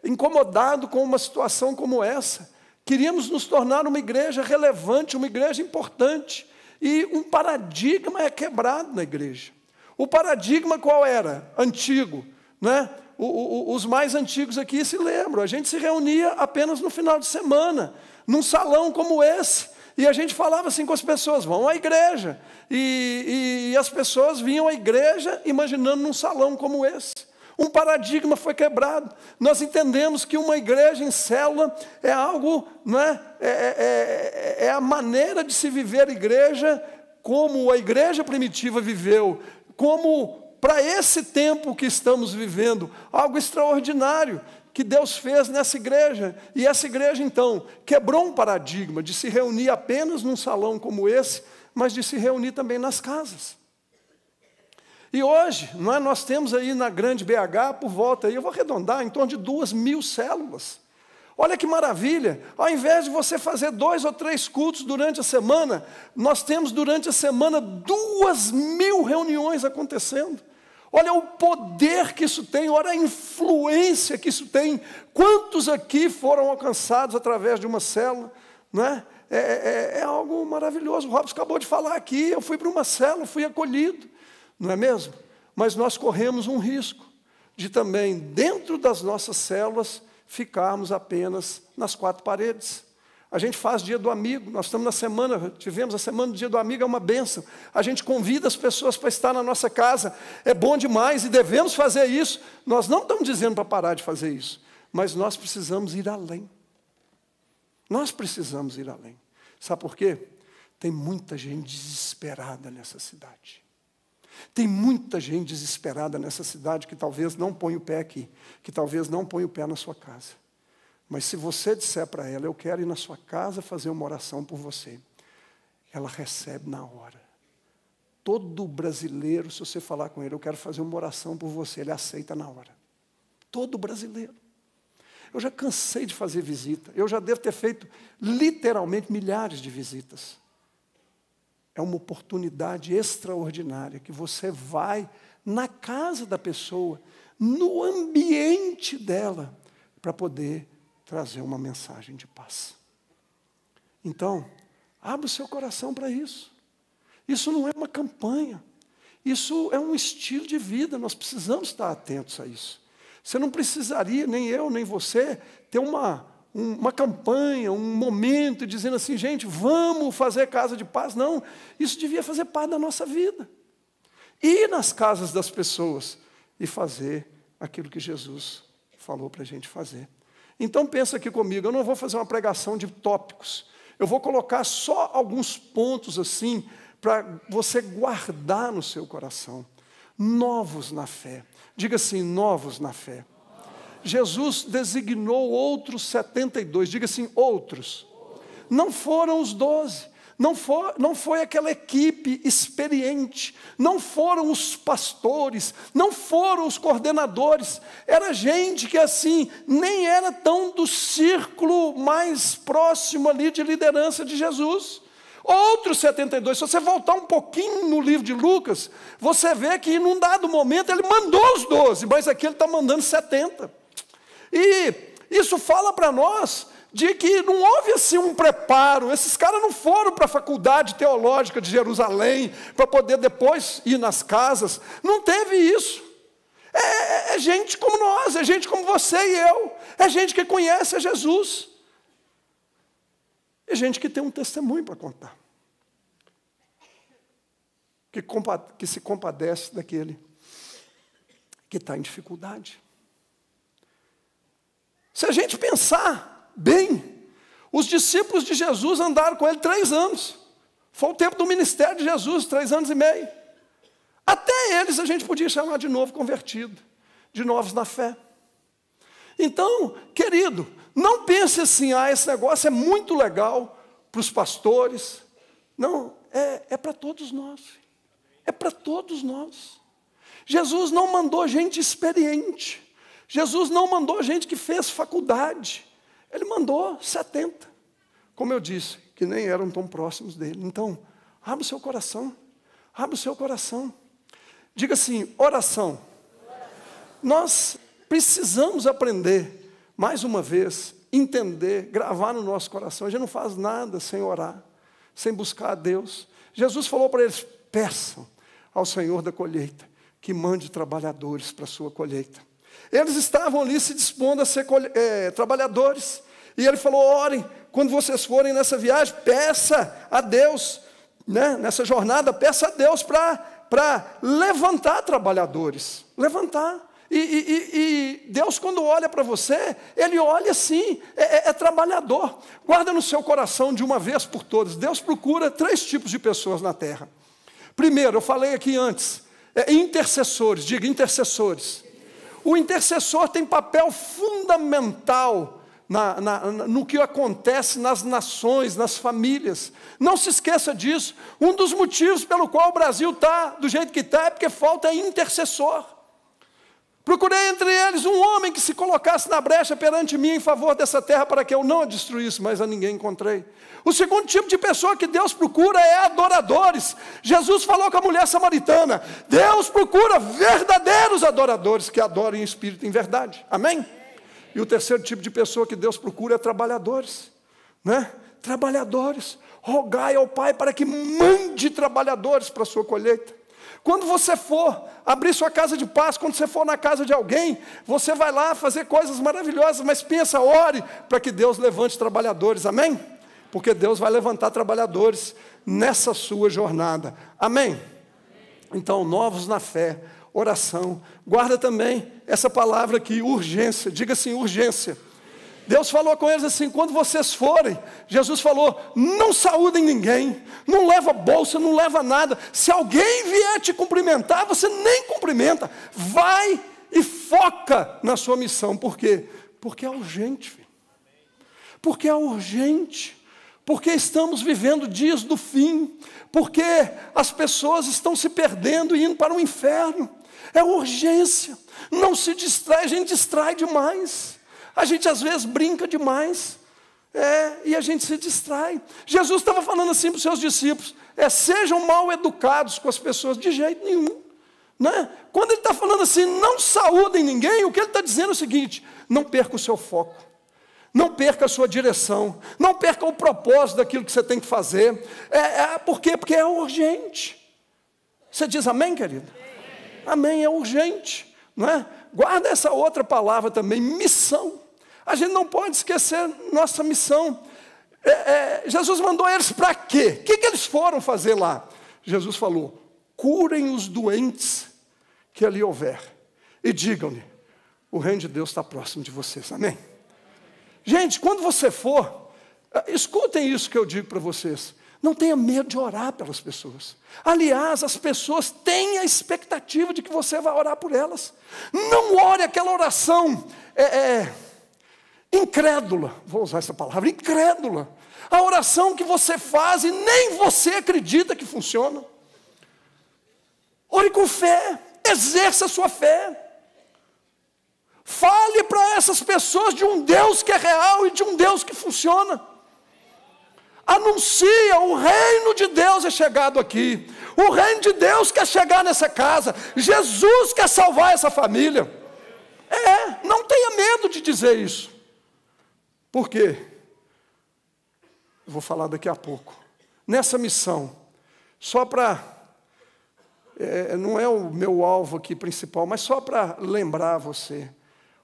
é, incomodado com uma situação como essa. Queríamos nos tornar uma igreja relevante, uma igreja importante. E um paradigma é quebrado na igreja. O paradigma qual era? Antigo. Né? O, o, os mais antigos aqui se lembram, a gente se reunia apenas no final de semana, num salão como esse, e a gente falava assim com as pessoas: vão à igreja. E, e, e as pessoas vinham à igreja imaginando num salão como esse. Um paradigma foi quebrado. Nós entendemos que uma igreja em célula é algo, não é? É, é, é, é a maneira de se viver a igreja como a igreja primitiva viveu, como para esse tempo que estamos vivendo, algo extraordinário que Deus fez nessa igreja. E essa igreja, então, quebrou um paradigma de se reunir apenas num salão como esse, mas de se reunir também nas casas. E hoje, não é, nós temos aí na grande BH, por volta aí, eu vou arredondar, em torno de duas mil células. Olha que maravilha! Ao invés de você fazer dois ou três cultos durante a semana, nós temos durante a semana duas mil reuniões acontecendo. Olha o poder que isso tem, olha a influência que isso tem. Quantos aqui foram alcançados através de uma célula? Né? É, é, é, é algo maravilhoso. O Robson acabou de falar aqui, eu fui para uma célula, fui acolhido, não é mesmo? Mas nós corremos um risco de também, dentro das nossas células, ficarmos apenas nas quatro paredes. A gente faz dia do amigo, nós estamos na semana, tivemos a semana do dia do amigo, é uma benção. A gente convida as pessoas para estar na nossa casa, é bom demais e devemos fazer isso. Nós não estamos dizendo para parar de fazer isso, mas nós precisamos ir além. Nós precisamos ir além. Sabe por quê? Tem muita gente desesperada nessa cidade. Tem muita gente desesperada nessa cidade que talvez não ponha o pé aqui, que talvez não ponha o pé na sua casa. Mas se você disser para ela, eu quero ir na sua casa fazer uma oração por você, ela recebe na hora. Todo brasileiro, se você falar com ele, eu quero fazer uma oração por você, ele aceita na hora. Todo brasileiro. Eu já cansei de fazer visita. Eu já devo ter feito literalmente milhares de visitas. É uma oportunidade extraordinária que você vai na casa da pessoa, no ambiente dela, para poder trazer uma mensagem de paz. Então, abra o seu coração para isso. Isso não é uma campanha. Isso é um estilo de vida, nós precisamos estar atentos a isso. Você não precisaria, nem eu, nem você, ter uma, uma campanha, um momento dizendo assim, gente, vamos fazer casa de paz. Não, isso devia fazer parte da nossa vida. Ir nas casas das pessoas e fazer aquilo que Jesus falou para a gente fazer. Então pensa aqui comigo, eu não vou fazer uma pregação de tópicos. Eu vou colocar só alguns pontos assim para você guardar no seu coração. Novos na fé. Diga assim, novos na fé. Jesus designou outros 72, diga assim, outros. Não foram os doze, não foi, não foi aquela equipe experiente, não foram os pastores, não foram os coordenadores, era gente que assim nem era tão do círculo mais próximo ali de liderança de Jesus. Outros 72, se você voltar um pouquinho no livro de Lucas, você vê que um dado momento ele mandou os 12, mas aqui ele está mandando 70. E isso fala para nós de que não houve assim um preparo. Esses caras não foram para a faculdade teológica de Jerusalém para poder depois ir nas casas. Não teve isso. É, é, é, é gente como nós, é gente como você e eu, é gente que conhece a Jesus, é gente que tem um testemunho para contar, que, que se compadece daquele que está em dificuldade. Se a gente pensar bem. Os discípulos de Jesus andaram com ele três anos. Foi o tempo do ministério de Jesus, três anos e meio. Até eles a gente podia chamar de novo convertido, de novos na fé. Então, querido, não pense assim, ah, esse negócio é muito legal para os pastores. Não, é, é para todos nós. É para todos nós. Jesus não mandou gente experiente. Jesus não mandou gente que fez faculdade. Ele mandou 70. Como eu disse, que nem eram tão próximos dele. Então, abre o seu coração. abre o seu coração. Diga assim: oração. oração. Nós precisamos aprender, mais uma vez, entender, gravar no nosso coração. A gente não faz nada sem orar, sem buscar a Deus. Jesus falou para eles: peçam ao Senhor da colheita que mande trabalhadores para a sua colheita. Eles estavam ali se dispondo a ser é, trabalhadores, e ele falou: orem, quando vocês forem nessa viagem, peça a Deus, né? nessa jornada, peça a Deus para levantar trabalhadores. Levantar. E, e, e, Deus, quando olha para você, Ele olha sim, é, é, é, trabalhador. Guarda no seu coração de uma vez por todas. Deus procura três tipos de pessoas na terra. Primeiro, eu falei aqui antes, é, intercessores, diga intercessores. O intercessor tem papel fundamental na, na, no que acontece nas nações, nas famílias. Não se esqueça disso. Um dos motivos pelo qual o Brasil está do jeito que está é porque falta intercessor. Procurei entre eles um homem que se colocasse na brecha perante mim em favor dessa terra para que eu não a destruísse, mas a ninguém encontrei. O segundo tipo de pessoa que Deus procura é adoradores. Jesus falou com a mulher samaritana: Deus procura verdadeiros adoradores que adorem o espírito em verdade. Amém? E o terceiro tipo de pessoa que Deus procura é trabalhadores, né? Trabalhadores. Rogai ao Pai para que mande trabalhadores para a sua colheita. Quando você for abrir sua casa de paz, quando você for na casa de alguém, você vai lá fazer coisas maravilhosas, mas pensa, ore para que Deus levante trabalhadores, amém? Porque Deus vai levantar trabalhadores nessa sua jornada, amém? Então, novos na fé, oração, guarda também essa palavra aqui, urgência. Diga assim, urgência. Deus falou com eles assim: quando vocês forem, Jesus falou: não saúdem ninguém, não leva bolsa, não leva nada. Se alguém vier te cumprimentar, você nem cumprimenta. Vai e foca na sua missão. Por quê? Porque é urgente, Porque é urgente. Porque estamos vivendo dias do fim. Porque as pessoas estão se perdendo e indo para o inferno. É urgência. Não se distrai, a gente distrai demais. A gente às vezes brinca demais. É, e a gente se distrai. Jesus estava falando assim para os seus discípulos: é, sejam mal educados com as pessoas, de jeito nenhum. Né? Quando ele está falando assim, não saúdem ninguém, o que ele está dizendo é o seguinte: não perca o seu foco, não perca a sua direção, não perca o propósito daquilo que você tem que fazer. É, é, por quê? Porque é urgente. Você diz amém, querido? Amém, é urgente, não é? Guarda essa outra palavra também, missão. A gente não pode esquecer nossa missão. É, é, Jesus mandou eles para quê? O que, que eles foram fazer lá? Jesus falou: curem os doentes que ali houver e digam-lhe: o reino de Deus está próximo de vocês. Amém? Gente, quando você for, é, escutem isso que eu digo para vocês. Não tenha medo de orar pelas pessoas. Aliás, as pessoas têm a expectativa de que você vai orar por elas. Não ore aquela oração é, é, incrédula, vou usar essa palavra, incrédula. A oração que você faz e nem você acredita que funciona. Ore com fé, exerça a sua fé. Fale para essas pessoas de um Deus que é real e de um Deus que funciona anuncia: o reino de Deus é chegado aqui, o reino de Deus quer chegar nessa casa, Jesus quer salvar essa família. É, não tenha medo de dizer isso. Por quê? Eu vou falar daqui a pouco. Nessa missão, só para. É, não é o meu alvo aqui principal, mas só para lembrar você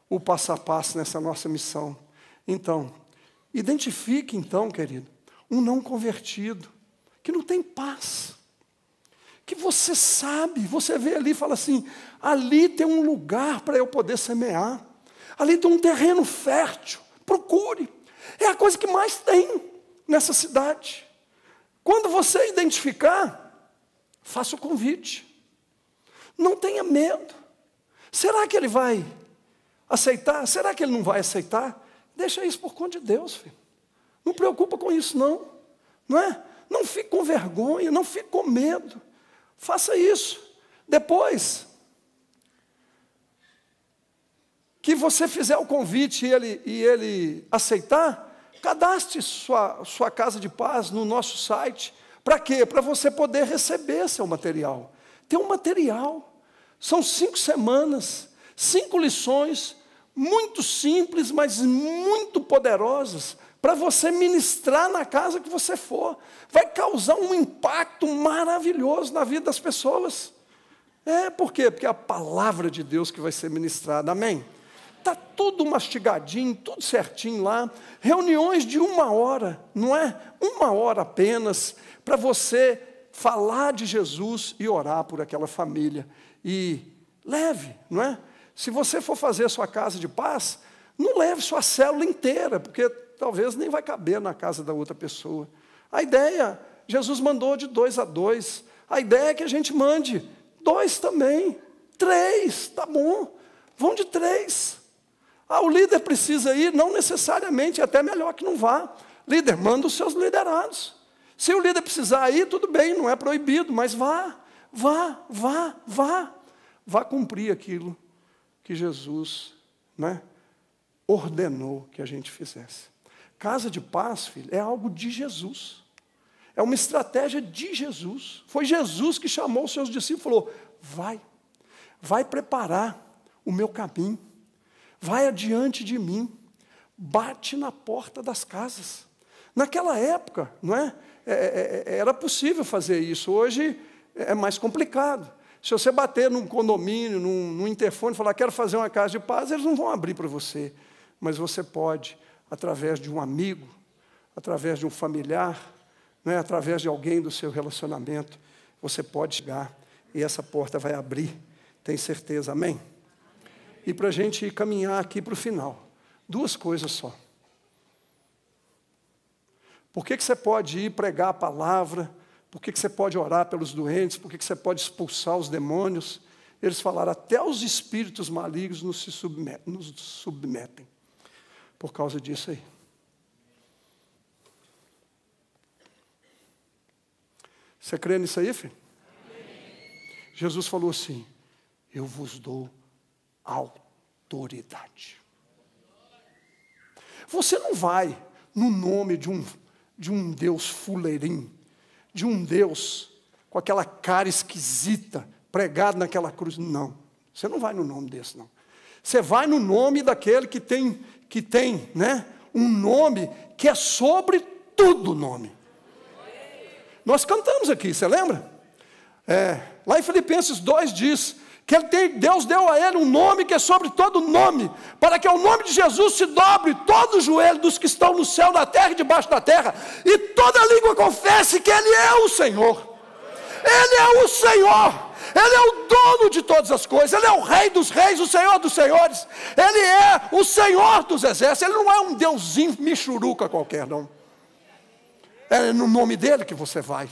o passo a passo nessa nossa missão. Então, identifique então, querido, um não convertido, que não tem paz, que você sabe, você vê ali e fala assim: ali tem um lugar para eu poder semear, ali tem um terreno fértil, procure. É a coisa que mais tem nessa cidade. Quando você identificar, faça o convite. Não tenha medo. Será que ele vai aceitar? Será que ele não vai aceitar? Deixa isso por conta de Deus, filho. Não preocupa com isso, não. Não é? Não fique com vergonha, não fique com medo. Faça isso. Depois que você fizer o convite e ele, e ele aceitar, cadastre sua, sua casa de paz no nosso site. Para quê? Para você poder receber seu material. Tem um material. São cinco semanas, cinco lições, muito simples, mas muito poderosas para você ministrar na casa que você for. Vai causar um impacto maravilhoso na vida das pessoas. É, por quê? Porque é a palavra de Deus que vai ser ministrada, amém? Está tudo mastigadinho, tudo certinho lá. Reuniões de uma hora, não é? Uma hora apenas, para você falar de Jesus e orar por aquela família. E leve, não é? Se você for fazer a sua casa de paz, não leve sua célula inteira, porque talvez nem vai caber na casa da outra pessoa. A ideia, Jesus mandou de dois a dois. A ideia é que a gente mande dois também, três, tá bom. Vão de três. Ah, o líder precisa ir, não necessariamente, é até melhor que não vá. Líder, manda os seus liderados. Se o líder precisar ir, tudo bem, não é proibido, mas vá, vá, vá, vá. Vá cumprir aquilo que Jesus né, ordenou que a gente fizesse. Casa de paz, filho, é algo de Jesus. É uma estratégia de Jesus. Foi Jesus que chamou os seus discípulos e falou: vai, vai preparar o meu caminho, vai adiante de mim, bate na porta das casas. Naquela época, não é? é, é, é era possível fazer isso. Hoje é mais complicado. Se você bater num condomínio, num, num interfone, falar quero fazer uma casa de paz, eles não vão abrir para você. Mas você pode através de um amigo, através de um familiar, né, através de alguém do seu relacionamento, você pode chegar e essa porta vai abrir, tem certeza, amém? E para a gente caminhar aqui para o final, duas coisas só. Por que, que você pode ir pregar a palavra? Por que, que você pode orar pelos doentes? Por que, que você pode expulsar os demônios? Eles falaram, até os espíritos malignos nos, submetem, nos submetem por causa disso aí. Você crê nisso aí, filho? Jesus falou assim: Eu vos dou autoridade. Você não vai no nome de um, de um Deus fuleirinho, de um Deus com aquela cara esquisita, pregado naquela cruz. Não, você não vai no nome desse, não. Você vai no nome daquele que tem que tem né, um nome que é sobre todo nome. Nós cantamos aqui, você lembra? É, lá em Filipenses 2 diz que tem, Deus deu a ele um nome que é sobre todo nome, para que ao nome de Jesus se dobre todo o joelho dos que estão no céu, na terra e debaixo da terra, e toda língua confesse que Ele é o Senhor. Ele é o Senhor. Ele é o dono de todas as coisas, Ele é o Rei dos Reis, o Senhor dos Senhores, Ele é o Senhor dos Exércitos, Ele não é um deusinho michuruca qualquer, não. É no nome dele que você vai.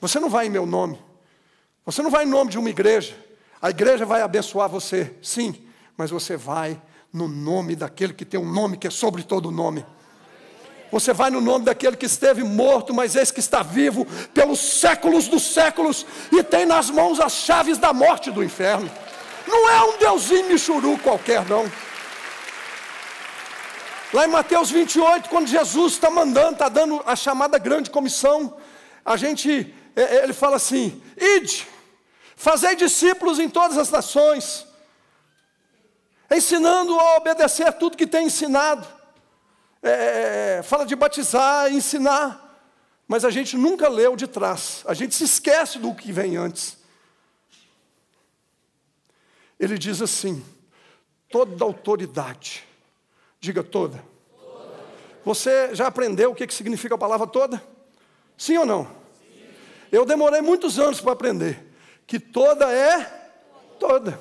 Você não vai em meu nome, você não vai em nome de uma igreja, a igreja vai abençoar você, sim, mas você vai no nome daquele que tem um nome que é sobre todo nome. Você vai no nome daquele que esteve morto, mas esse que está vivo pelos séculos dos séculos e tem nas mãos as chaves da morte do inferno. Não é um deusinho michuru qualquer, não. Lá em Mateus 28, quando Jesus está mandando, está dando a chamada grande comissão, a gente, é, é, ele fala assim: ide, fazei discípulos em todas as nações, ensinando a obedecer tudo que tem ensinado. É, é, é, fala de batizar, ensinar, mas a gente nunca lê o de trás, a gente se esquece do que vem antes. Ele diz assim: toda autoridade, diga toda. toda. Você já aprendeu o que significa a palavra toda? Sim ou não? Eu demorei muitos anos para aprender que toda é toda.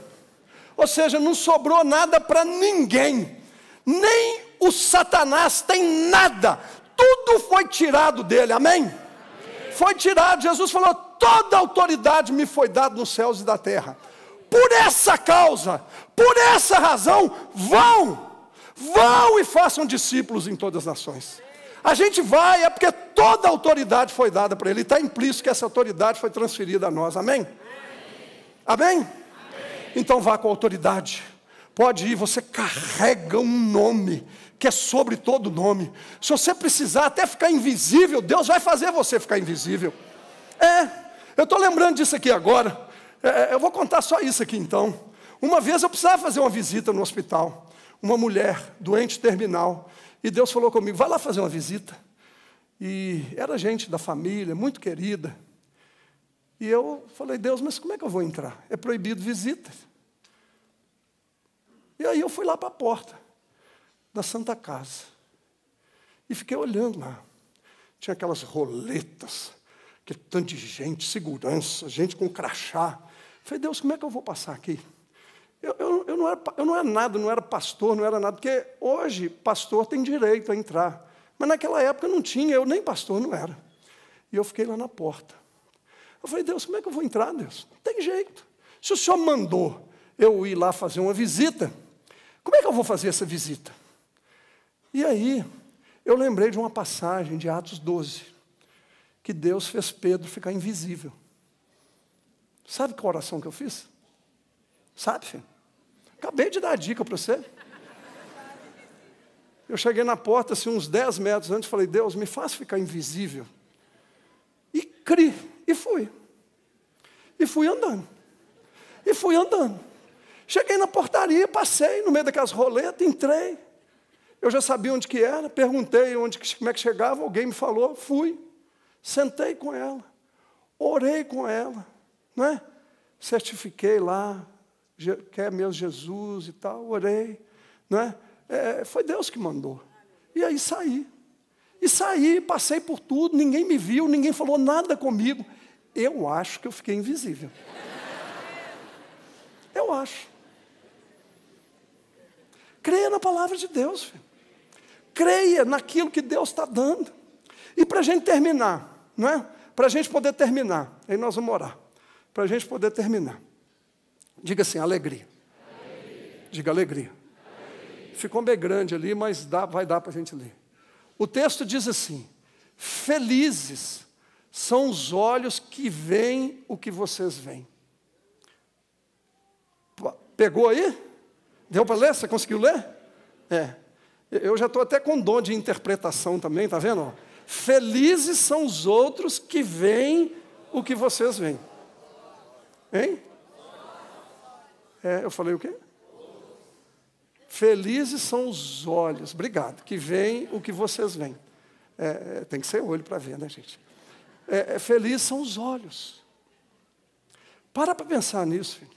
Ou seja, não sobrou nada para ninguém, nem o Satanás tem nada, tudo foi tirado dele, amém? amém? Foi tirado, Jesus falou: toda autoridade me foi dada nos céus e da terra. Por essa causa, por essa razão, vão, vão e façam discípulos em todas as nações. A gente vai, é porque toda autoridade foi dada para ele, está implícito que essa autoridade foi transferida a nós, amém? Amém? amém? Então vá com autoridade, pode ir, você carrega um nome que é sobre todo nome. Se você precisar até ficar invisível, Deus vai fazer você ficar invisível. É, eu estou lembrando disso aqui agora. É, é, eu vou contar só isso aqui então. Uma vez eu precisava fazer uma visita no hospital, uma mulher doente terminal, e Deus falou comigo: vai lá fazer uma visita. E era gente da família, muito querida. E eu falei: Deus, mas como é que eu vou entrar? É proibido visitas. E aí eu fui lá para a porta da Santa Casa. E fiquei olhando lá. Tinha aquelas roletas, aquele tanto de gente, segurança, gente com crachá. Falei, Deus, como é que eu vou passar aqui? Eu, eu, eu, não era, eu não era nada, não era pastor, não era nada, porque hoje pastor tem direito a entrar. Mas naquela época não tinha, eu nem pastor não era. E eu fiquei lá na porta. Eu falei, Deus, como é que eu vou entrar, Deus? Não tem jeito. Se o senhor mandou eu ir lá fazer uma visita, como é que eu vou fazer essa visita? E aí, eu lembrei de uma passagem de Atos 12, que Deus fez Pedro ficar invisível. Sabe qual oração que eu fiz? Sabe, filho? Acabei de dar a dica para você. Eu cheguei na porta, assim, uns 10 metros antes, falei, Deus, me faz ficar invisível. E cri, e fui. E fui andando. E fui andando. Cheguei na portaria, passei no meio daquelas roletas, entrei. Eu já sabia onde que era, perguntei onde, como é que chegava, alguém me falou, fui, sentei com ela, orei com ela, não é? Certifiquei lá, quer meu Jesus e tal, orei, não é? é foi Deus que mandou. E aí saí. E saí, passei por tudo, ninguém me viu, ninguém falou nada comigo. Eu acho que eu fiquei invisível. Eu acho. Creia na palavra de Deus, filho. Creia naquilo que Deus está dando. E para a gente terminar, não é? Para a gente poder terminar, aí nós vamos orar. Para a gente poder terminar. Diga assim, alegria. alegria. Diga alegria. alegria. Ficou bem grande ali, mas dá, vai dar para a gente ler. O texto diz assim: Felizes são os olhos que veem o que vocês veem. Pegou aí? Deu para ler? Você conseguiu ler? É. Eu já estou até com dom de interpretação também, tá vendo? Felizes são os outros que veem o que vocês veem. Hein? É, eu falei o quê? Felizes são os olhos, obrigado, que veem o que vocês veem. É, é tem que ser olho para ver, né, gente? É, é, felizes são os olhos. Para para pensar nisso, filho.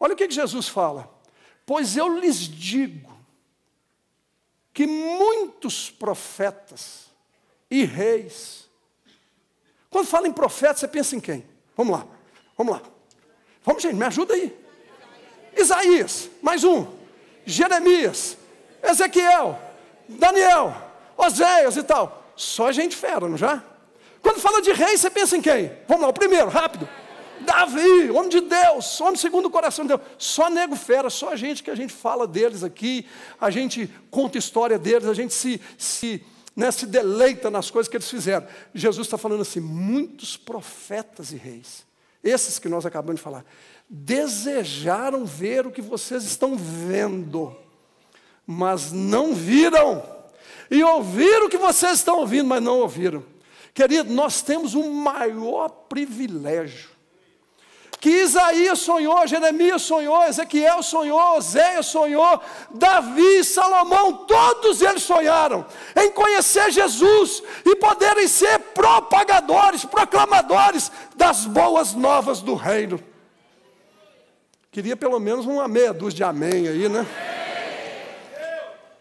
Olha o que, que Jesus fala. Pois eu lhes digo, que muitos profetas e reis. Quando fala em profeta, você pensa em quem? Vamos lá, vamos lá. Vamos, gente, me ajuda aí. Isaías, mais um. Jeremias, Ezequiel, Daniel, Oséias e tal. Só gente fera, não já? Quando fala de rei, você pensa em quem? Vamos lá, o primeiro, rápido. Davi, homem de Deus, homem segundo o coração de Deus. Só nego fera, só a gente que a gente fala deles aqui, a gente conta história deles, a gente se, se, né, se deleita nas coisas que eles fizeram. Jesus está falando assim: muitos profetas e reis, esses que nós acabamos de falar, desejaram ver o que vocês estão vendo, mas não viram, e ouviram o que vocês estão ouvindo, mas não ouviram. Querido, nós temos o maior privilégio que Isaías sonhou, Jeremias sonhou, Ezequiel sonhou, Oséias sonhou, Davi, Salomão, todos eles sonharam em conhecer Jesus e poderem ser propagadores, proclamadores das boas novas do reino. Queria pelo menos uma meia dúzia de amém aí, né?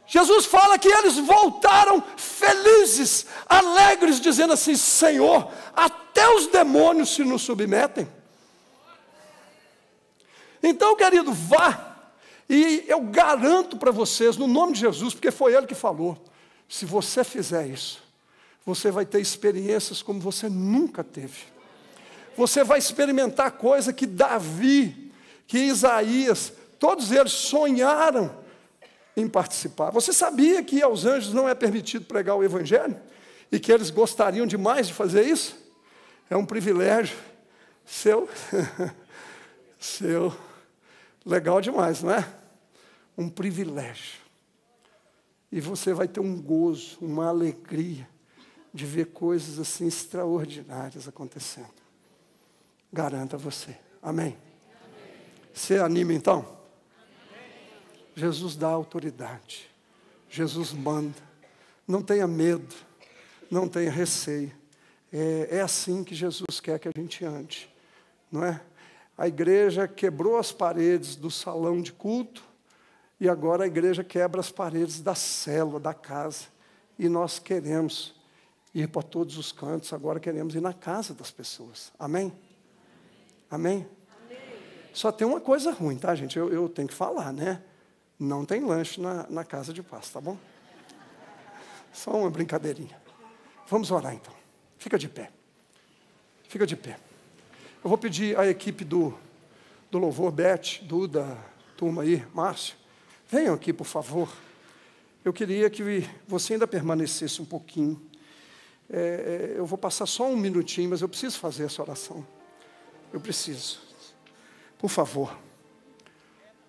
Jesus fala que eles voltaram felizes, alegres, dizendo assim: Senhor, até os demônios se nos submetem. Então, querido, vá. E eu garanto para vocês, no nome de Jesus, porque foi Ele que falou: se você fizer isso, você vai ter experiências como você nunca teve. Você vai experimentar coisa que Davi, que Isaías, todos eles sonharam em participar. Você sabia que aos anjos não é permitido pregar o Evangelho? E que eles gostariam demais de fazer isso? É um privilégio seu. seu. Legal demais, não é? Um privilégio. E você vai ter um gozo, uma alegria de ver coisas assim extraordinárias acontecendo. Garanta você. Amém. Você Se anima então. Amém. Jesus dá autoridade. Jesus manda. Não tenha medo. Não tenha receio. É, é assim que Jesus quer que a gente ande. Não é? A igreja quebrou as paredes do salão de culto e agora a igreja quebra as paredes da célula, da casa. E nós queremos ir para todos os cantos, agora queremos ir na casa das pessoas. Amém? Amém? Amém. Só tem uma coisa ruim, tá, gente? Eu, eu, tenho que falar, né? Não tem lanche na, na casa de paz, tá bom? Só uma brincadeirinha. Vamos orar então. Fica de pé. Fica de pé. Eu vou pedir à equipe do, do Louvor, Beth, Duda, turma aí, Márcio, venham aqui, por favor. Eu queria que você ainda permanecesse um pouquinho. É, é, eu vou passar só um minutinho, mas eu preciso fazer essa oração. Eu preciso. Por favor,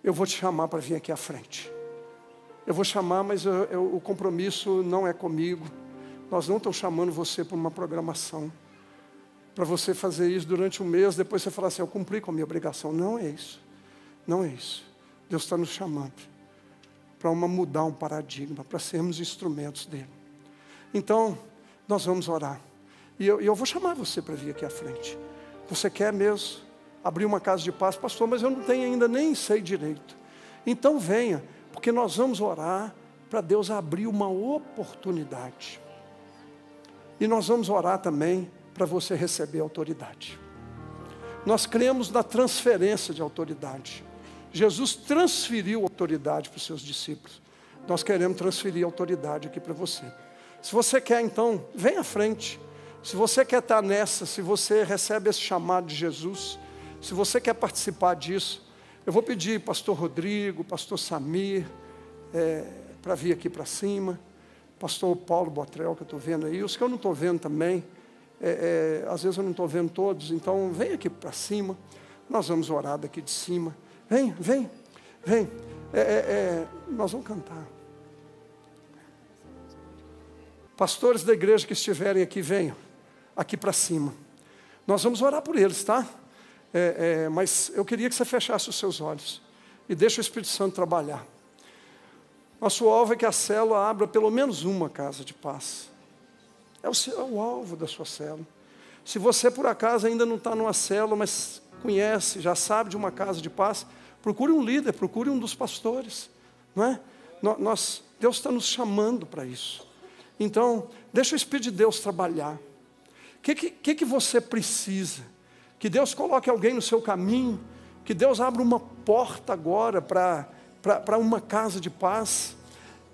eu vou te chamar para vir aqui à frente. Eu vou chamar, mas eu, eu, o compromisso não é comigo. Nós não estamos chamando você para uma programação para você fazer isso durante um mês, depois você falar assim: eu cumpri com a minha obrigação. Não é isso. Não é isso. Deus está nos chamando para uma mudar um paradigma, para sermos instrumentos dele. Então, nós vamos orar. E eu, eu vou chamar você para vir aqui à frente. Você quer mesmo abrir uma casa de paz, pastor, mas eu não tenho ainda, nem sei direito. Então venha, porque nós vamos orar para Deus abrir uma oportunidade. E nós vamos orar também para você receber autoridade. Nós cremos na transferência de autoridade. Jesus transferiu autoridade para os seus discípulos. Nós queremos transferir autoridade aqui para você. Se você quer, então, vem à frente. Se você quer estar nessa, se você recebe esse chamado de Jesus, se você quer participar disso, eu vou pedir pastor Rodrigo, pastor Samir, é, para vir aqui para cima, pastor Paulo Botrel, que eu estou vendo aí, os que eu não estou vendo também é, é, às vezes eu não estou vendo todos, então vem aqui para cima, nós vamos orar daqui de cima. Vem, vem, vem. É, é, é, nós vamos cantar. Pastores da igreja que estiverem aqui, venham aqui para cima. Nós vamos orar por eles, tá? É, mas eu queria que você fechasse os seus olhos e deixe o Espírito Santo trabalhar. Nosso alvo é que a célula abra pelo menos uma casa de paz é o, seu, é o alvo da sua célula. Se você por acaso ainda não está numa célula, mas conhece, já sabe de uma casa de paz, procure um líder, procure um dos pastores, não é? Nós, Deus está nos chamando para isso. Então, deixa o Espírito de Deus trabalhar. O que, que, que você precisa? Que Deus coloque alguém no seu caminho, que Deus abra uma porta agora para uma casa de paz.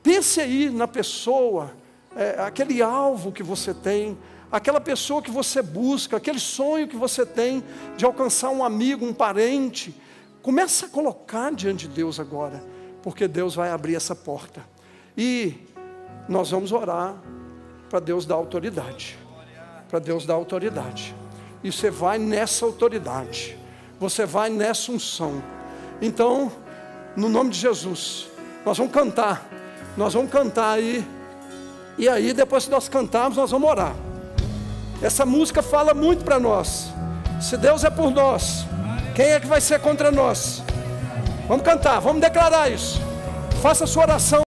Pense aí na pessoa é, aquele alvo que você tem, aquela pessoa que você busca, aquele sonho que você tem de alcançar um amigo, um parente. Começa a colocar diante de Deus agora, porque Deus vai abrir essa porta. E nós vamos orar para Deus dar autoridade. Para Deus dar autoridade. E você vai nessa autoridade. Você vai nessa unção. Então, no nome de Jesus, nós vamos cantar. Nós vamos cantar aí e aí, depois que nós cantarmos, nós vamos orar. Essa música fala muito para nós. Se Deus é por nós, quem é que vai ser contra nós? Vamos cantar, vamos declarar isso. Faça a sua oração.